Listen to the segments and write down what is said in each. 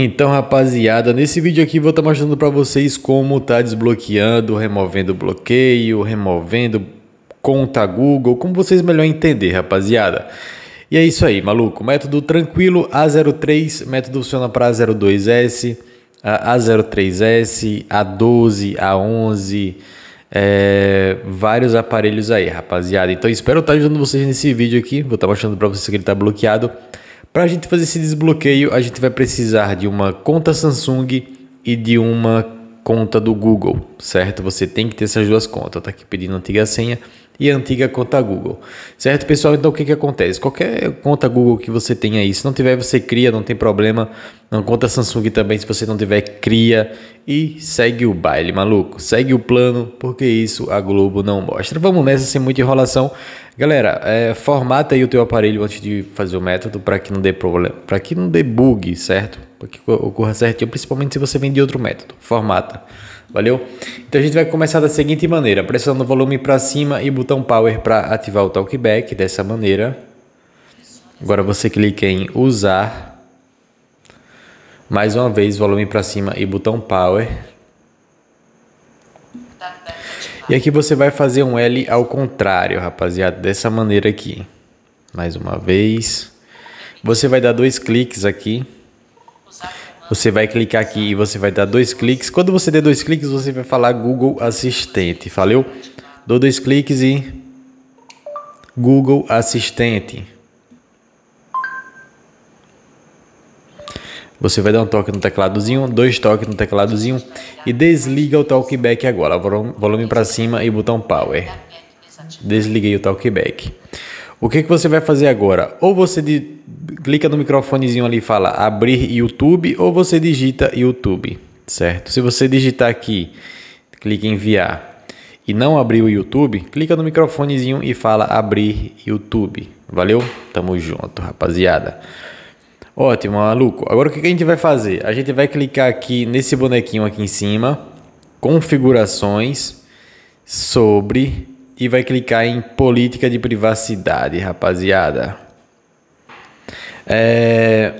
Então, rapaziada, nesse vídeo aqui vou estar tá mostrando para vocês como tá desbloqueando, removendo bloqueio, removendo conta Google, como vocês melhor entender, rapaziada. E é isso aí, maluco. Método tranquilo A03, método funciona para A02S, a 02 s a A12, A11, é, vários aparelhos aí, rapaziada. Então espero estar tá ajudando vocês nesse vídeo aqui. Vou estar mostrando para vocês que ele está bloqueado. Para a gente fazer esse desbloqueio, a gente vai precisar de uma conta Samsung e de uma conta do Google, certo? Você tem que ter essas duas contas. Tá aqui pedindo antiga senha e antiga conta Google, certo, pessoal? Então o que que acontece? Qualquer conta Google que você tenha aí, se não tiver você cria, não tem problema. Não conta Samsung também se você não tiver cria e segue o baile, maluco. Segue o plano, porque isso a Globo não mostra. Vamos nessa sem muita enrolação. Galera, é, formata aí o teu aparelho antes de fazer o método para que não dê problema, para que não dê bug, certo? Para que ocorra certinho, principalmente se você vem de outro método. Formata. Valeu? Então a gente vai começar da seguinte maneira, pressionando o volume para cima e botão power para ativar o talkback dessa maneira. Agora você clica em usar mais uma vez, volume para cima e botão power. E aqui você vai fazer um L ao contrário, rapaziada, dessa maneira aqui. Mais uma vez. Você vai dar dois cliques aqui. Você vai clicar aqui e você vai dar dois cliques. Quando você der dois cliques, você vai falar Google Assistente, valeu? Dou dois cliques e Google Assistente. Você vai dar um toque no tecladozinho, dois toques no tecladozinho e desliga o talkback agora. Volume para cima e botão power. Desliguei o talkback. O que, que você vai fazer agora? Ou você de... clica no microfonezinho ali e fala abrir YouTube, ou você digita YouTube, certo? Se você digitar aqui, clica em enviar e não abrir o YouTube, clica no microfonezinho e fala abrir YouTube. Valeu? Tamo junto, rapaziada. Ótimo, maluco. Agora o que a gente vai fazer? A gente vai clicar aqui nesse bonequinho aqui em cima, configurações, sobre, e vai clicar em política de privacidade, rapaziada. É...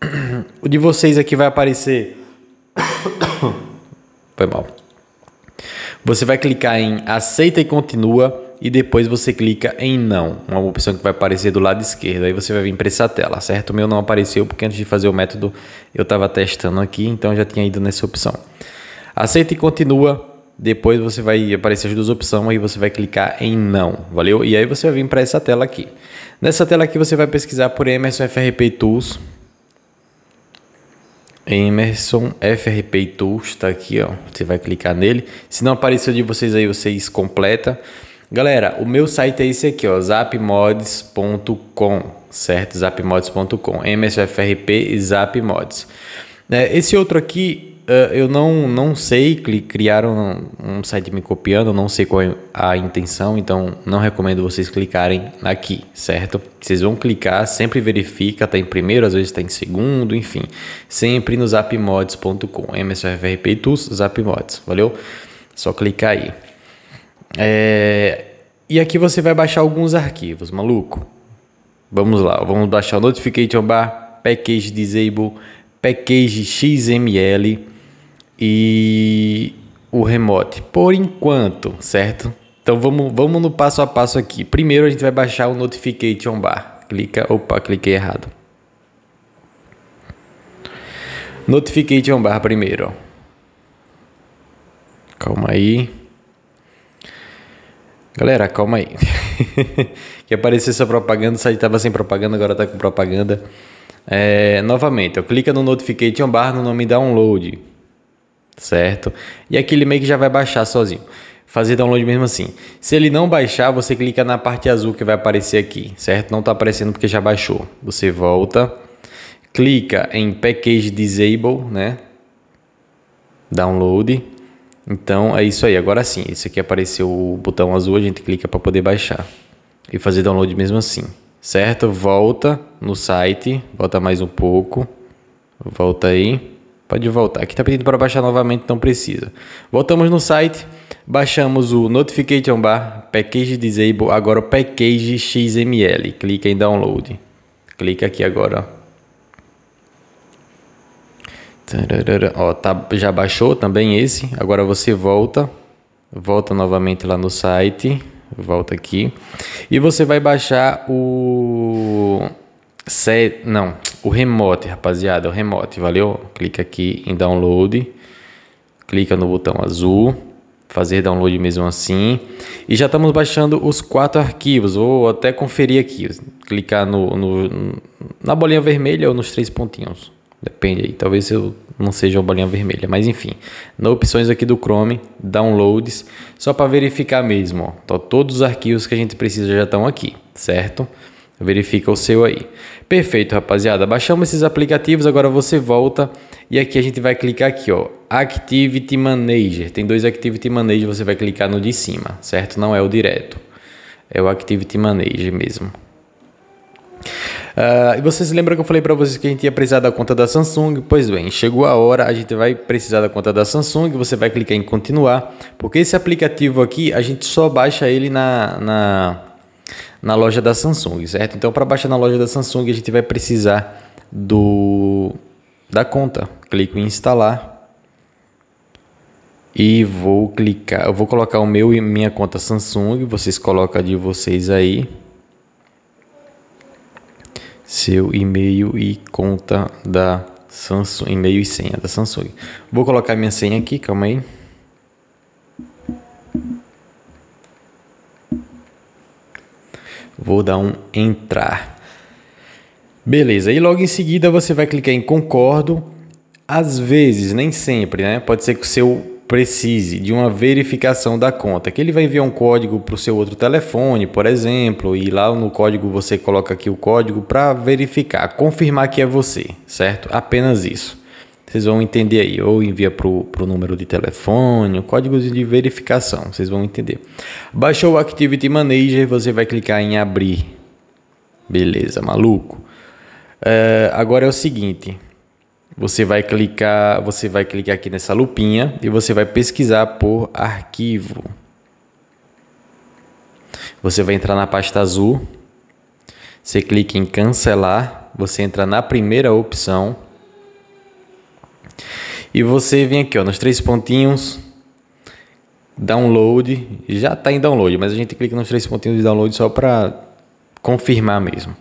O de vocês aqui vai aparecer... Foi mal. Você vai clicar em aceita e continua e depois você clica em não, uma opção que vai aparecer do lado esquerdo. Aí você vai vir para essa tela, certo? O meu não apareceu porque antes de fazer o método eu estava testando aqui, então já tinha ido nessa opção. Aceita e continua. Depois você vai aparecer as duas opções aí você vai clicar em não, valeu? E aí você vai vir para essa tela aqui. Nessa tela aqui você vai pesquisar por Emerson FRP Tools. Emerson FRP Tools, está aqui, ó. Você vai clicar nele. Se não apareceu de vocês aí, vocês completa. Galera, o meu site é esse aqui, ó, zapmods.com, certo? zapmods.com, MSFRP e zapmods. É, esse outro aqui, uh, eu não, não sei, criaram um, um site me copiando, não sei qual é a intenção, então não recomendo vocês clicarem aqui, certo? Vocês vão clicar, sempre verifica, tá em primeiro, às vezes tá em segundo, enfim. Sempre no zapmods.com, MSFRP e TUS, zapmods, valeu? Só clicar aí. É, e aqui você vai baixar alguns arquivos, maluco. Vamos lá, vamos baixar o Notification Bar, Package Disable, Package XML e o Remote, por enquanto, certo? Então vamos, vamos no passo a passo aqui. Primeiro a gente vai baixar o Notification Bar. Clica, opa, cliquei errado. Notification Bar primeiro. Calma aí. Galera, calma aí. que apareceu essa propaganda, o site estava sem propaganda, agora está com propaganda. É, novamente, eu clica no notification bar no nome download, certo? E aqui ele meio que já vai baixar sozinho. Fazer download mesmo assim. Se ele não baixar, você clica na parte azul que vai aparecer aqui, certo? Não está aparecendo porque já baixou. Você volta, clica em Package Disable, né? Download. Então é isso aí. Agora sim, esse aqui apareceu o botão azul, a gente clica para poder baixar e fazer download mesmo assim, certo? Volta no site, volta mais um pouco, volta aí, pode voltar. Aqui está pedindo para baixar novamente, não precisa. Voltamos no site, baixamos o Notification Bar, Package Disable, agora o Package XML. Clica em Download, clica aqui agora, ó. Ó, tá, já baixou também esse. Agora você volta, volta novamente lá no site, volta aqui e você vai baixar o set, não, o remote, rapaziada, o remote, valeu? Clica aqui em download, clica no botão azul, fazer download mesmo assim. E já estamos baixando os quatro arquivos. Vou até conferir aqui. Clicar no, no na bolinha vermelha ou nos três pontinhos. Depende aí, talvez eu não seja o bolinha vermelha, mas enfim. Na opções aqui do Chrome, downloads, só para verificar mesmo, ó. Tá, todos os arquivos que a gente precisa já estão aqui, certo? Verifica o seu aí. Perfeito, rapaziada. Baixamos esses aplicativos, agora você volta e aqui a gente vai clicar aqui, ó, Activity Manager. Tem dois Activity Manager, você vai clicar no de cima, certo? Não é o direto. É o Activity Manager mesmo. Uh, e vocês lembram que eu falei para vocês que a gente ia precisar da conta da Samsung? Pois bem, chegou a hora, a gente vai precisar da conta da Samsung, você vai clicar em continuar, porque esse aplicativo aqui, a gente só baixa ele na, na, na loja da Samsung, certo? Então, para baixar na loja da Samsung, a gente vai precisar do da conta. Clico em instalar. E vou clicar, eu vou colocar o meu e minha conta Samsung, vocês colocam a de vocês aí seu e-mail e conta da Samsung, e-mail e senha da Samsung. Vou colocar minha senha aqui, calma aí. Vou dar um entrar. Beleza, e logo em seguida você vai clicar em concordo. Às vezes, nem sempre, né? Pode ser que o seu precise de uma verificação da conta, que ele vai enviar um código para o seu outro telefone, por exemplo, e lá no código você coloca aqui o código para verificar, confirmar que é você, certo? Apenas isso. Vocês vão entender aí, ou envia para o número de telefone, códigos de verificação, vocês vão entender. Baixou o Activity Manager, você vai clicar em abrir. Beleza, maluco. É, agora é o seguinte, você vai clicar, você vai clicar aqui nessa lupinha e você vai pesquisar por arquivo. Você vai entrar na pasta azul. Você clica em cancelar, você entra na primeira opção. E você vem aqui, ó, nos três pontinhos, download, já está em download, mas a gente clica nos três pontinhos de download só para confirmar mesmo.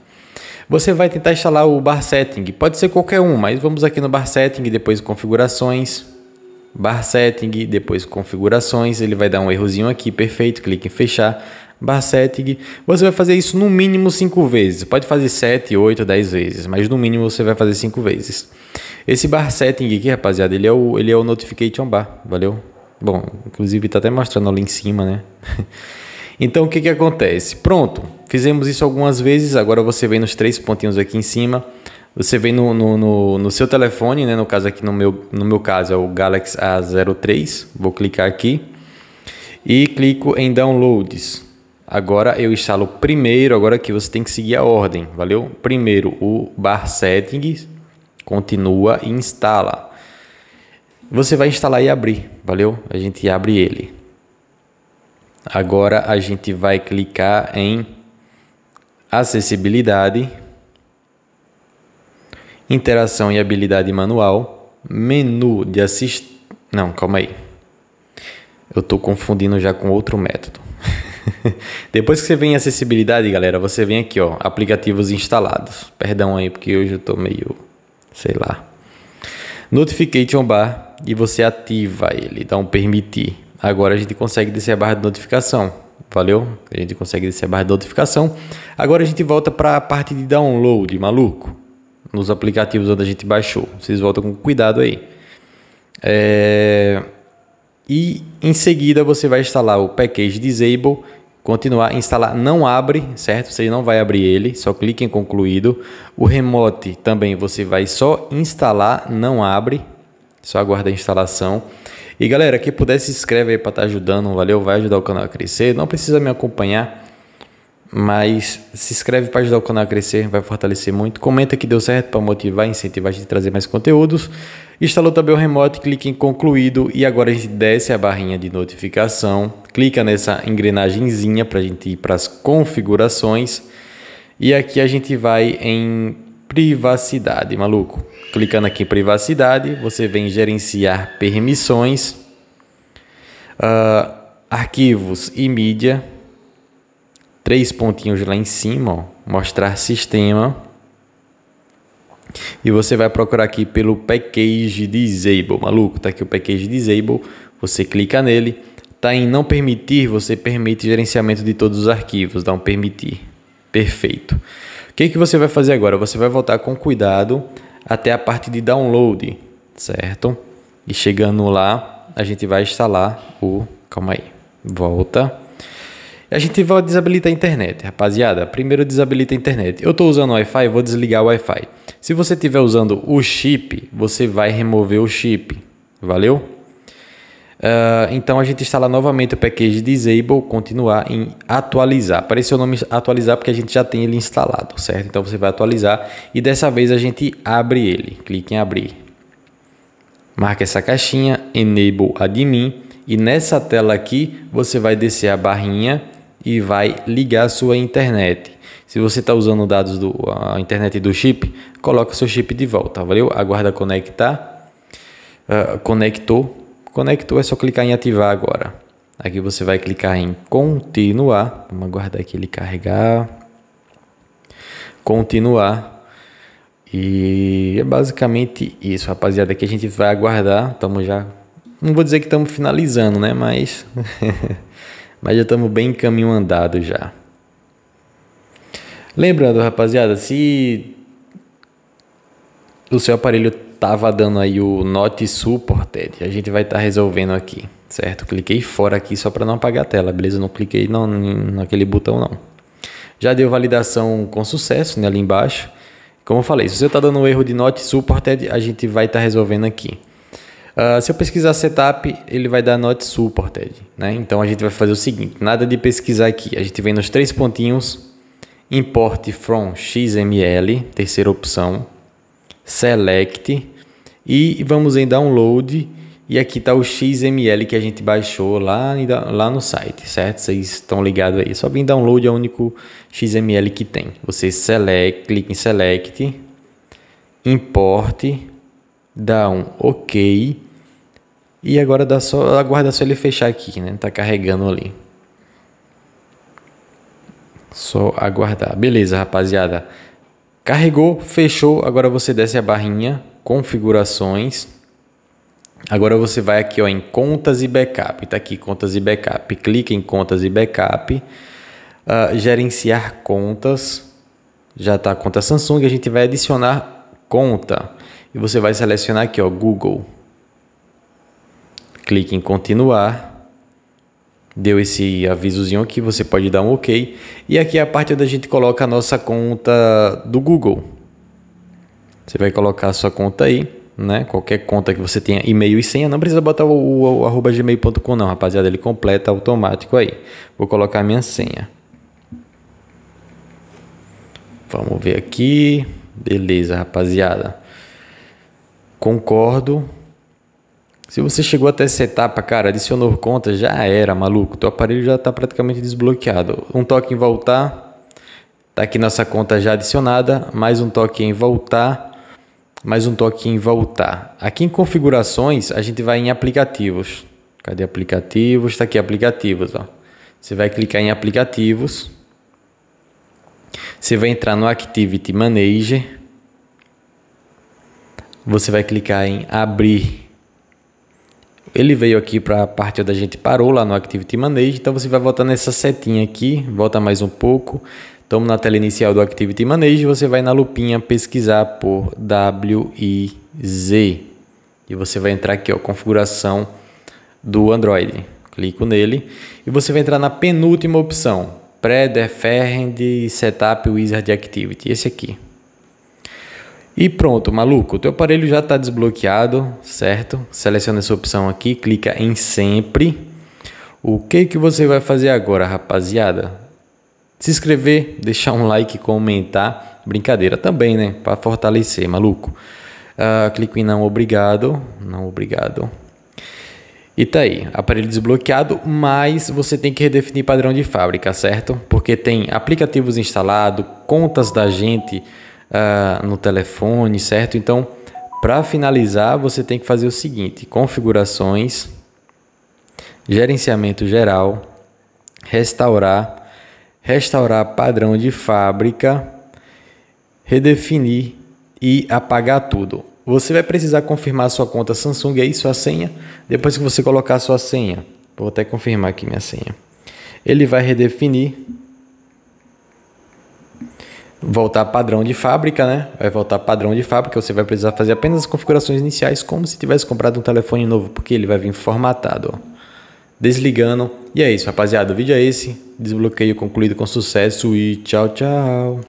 Você vai tentar instalar o bar setting, pode ser qualquer um, mas vamos aqui no bar setting, depois configurações, bar setting, depois configurações, ele vai dar um errozinho aqui, perfeito, clique em fechar, bar setting, você vai fazer isso no mínimo 5 vezes, pode fazer 7, 8, 10 vezes, mas no mínimo você vai fazer 5 vezes. Esse bar setting aqui, rapaziada, ele é o, ele é o notification bar, valeu? Bom, inclusive está até mostrando ali em cima, né? então o que que acontece? Pronto. Fizemos isso algumas vezes, agora você vem nos três pontinhos aqui em cima. Você vem no, no, no, no seu telefone, né? no caso aqui no meu, no meu caso é o Galaxy A03. Vou clicar aqui e clico em Downloads. Agora eu instalo primeiro, agora que você tem que seguir a ordem, valeu? Primeiro o bar settings, continua e instala. Você vai instalar e abrir, valeu? A gente abre ele. Agora a gente vai clicar em acessibilidade, interação e habilidade manual, menu de assist... Não, calma aí. Eu estou confundindo já com outro método. Depois que você vem em acessibilidade, galera, você vem aqui, ó, aplicativos instalados. Perdão aí, porque hoje eu estou meio, sei lá. Notification bar e você ativa ele, dá um permitir. Agora a gente consegue descer a barra de notificação. Valeu? A gente consegue descer a barra de notificação. Agora a gente volta para a parte de download, maluco. Nos aplicativos onde a gente baixou. Vocês voltam com cuidado aí. É... E em seguida você vai instalar o package disable. Continuar, instalar não abre, certo? Você não vai abrir ele, só clique em concluído. O remote também você vai só instalar, não abre. Só aguarda a instalação. E galera, quem puder se inscreve aí para estar tá ajudando, valeu? Vai ajudar o canal a crescer. Não precisa me acompanhar, mas se inscreve para ajudar o canal a crescer, vai fortalecer muito. Comenta que deu certo para motivar, incentivar a gente a trazer mais conteúdos. Instalou também o remote, clique em concluído e agora a gente desce a barrinha de notificação, clica nessa engrenagemzinha para a gente ir para as configurações e aqui a gente vai em privacidade, maluco. Clicando aqui em privacidade, você vem gerenciar permissões, uh, arquivos e mídia. Três pontinhos lá em cima, ó, mostrar sistema. E você vai procurar aqui pelo package disable, maluco. Tá aqui o package disable, você clica nele. Tá em não permitir, você permite gerenciamento de todos os arquivos, dá um permitir. Perfeito que, que você vai fazer agora? Você vai voltar com cuidado até a parte de download, certo? E chegando lá, a gente vai instalar o. Calma aí. Volta. A gente vai desabilitar a internet, rapaziada. Primeiro desabilita a internet. Eu estou usando Wi-Fi, vou desligar o Wi-Fi. Se você estiver usando o chip, você vai remover o chip. Valeu? Uh, então a gente instala novamente o package disable, continuar em atualizar. Apareceu o nome atualizar porque a gente já tem ele instalado, certo? Então você vai atualizar e dessa vez a gente abre ele. Clique em abrir. Marca essa caixinha, enable admin e nessa tela aqui você vai descer a barrinha e vai ligar a sua internet. Se você está usando dados da internet do chip, coloca seu chip de volta, valeu? Aguarda conectar, uh, conectou Conectou é, é só clicar em ativar agora. Aqui você vai clicar em continuar. Vamos aguardar que ele carregar. Continuar. E é basicamente isso, rapaziada. Aqui a gente vai aguardar. Estamos já. Não vou dizer que estamos finalizando, né? Mas. Mas já estamos bem em caminho andado já. Lembrando, rapaziada, se o seu aparelho estava dando aí o not supported. A gente vai estar tá resolvendo aqui, certo? Cliquei fora aqui só para não apagar a tela, beleza? Não cliquei não, naquele botão não. Já deu validação com sucesso né, ali embaixo. Como eu falei, se você está dando um erro de not supported, a gente vai estar tá resolvendo aqui. Uh, se eu pesquisar setup, ele vai dar not supported, né? Então a gente vai fazer o seguinte, nada de pesquisar aqui. A gente vem nos três pontinhos, import from XML, terceira opção, select e vamos em download. E aqui está o XML que a gente baixou lá, lá no site, certo? Vocês estão ligados aí. Só vem download, é o único XML que tem. Você select, clica em select, importe, dá um OK. E agora dá só, aguarda só ele fechar aqui, né? Tá carregando ali. Só aguardar. Beleza, rapaziada. Carregou, fechou. Agora você desce a barrinha configurações. Agora você vai aqui ó, em contas e backup. Está aqui contas e backup. Clique em contas e backup. Uh, gerenciar contas. Já está a conta Samsung. A gente vai adicionar conta. E você vai selecionar aqui ó, Google. Clique em continuar deu esse avisozinho aqui, você pode dar um OK. E aqui é a parte onde a gente coloca a nossa conta do Google. Você vai colocar a sua conta aí, né? Qualquer conta que você tenha e-mail e senha, não precisa botar o, o, o gmail.com não, rapaziada, ele completa automático aí. Vou colocar a minha senha. Vamos ver aqui. Beleza, rapaziada. Concordo. Se você chegou até essa etapa, cara, adicionou conta, já era, maluco. Teu aparelho já está praticamente desbloqueado. Um toque em voltar. Tá aqui nossa conta já adicionada. Mais um toque em voltar mais um toque em voltar. Aqui em configurações, a gente vai em aplicativos. Cadê aplicativos? Está aqui aplicativos, ó. Você vai clicar em aplicativos. Você vai entrar no Activity Manager. Você vai clicar em abrir. Ele veio aqui para a parte onde a gente parou lá no Activity Manager, então você vai voltar nessa setinha aqui, volta mais um pouco Estamos na tela inicial do Activity Manage, você vai na lupinha pesquisar por WIZ. E você vai entrar aqui, ó, configuração do Android. Clico nele e você vai entrar na penúltima opção, Predefined Setup Wizard Activity, esse aqui. E pronto, maluco, o teu aparelho já está desbloqueado, certo? Seleciona essa opção aqui, clica em sempre. O que que você vai fazer agora, rapaziada? se inscrever, deixar um like, comentar. Brincadeira também, né? Para fortalecer, maluco. Uh, clico em não obrigado. Não obrigado. E tá aí, aparelho desbloqueado, mas você tem que redefinir padrão de fábrica, certo? Porque tem aplicativos instalados, contas da gente uh, no telefone, certo? Então, para finalizar, você tem que fazer o seguinte: configurações, gerenciamento geral, restaurar, restaurar padrão de fábrica, redefinir e apagar tudo. Você vai precisar confirmar sua conta Samsung aí, é sua senha, depois que você colocar sua senha. Vou até confirmar aqui minha senha. Ele vai redefinir, voltar padrão de fábrica, né? Vai voltar padrão de fábrica, você vai precisar fazer apenas as configurações iniciais como se tivesse comprado um telefone novo, porque ele vai vir formatado, ó desligando. E é isso, rapaziada. O vídeo é esse. Desbloqueio concluído com sucesso e tchau, tchau.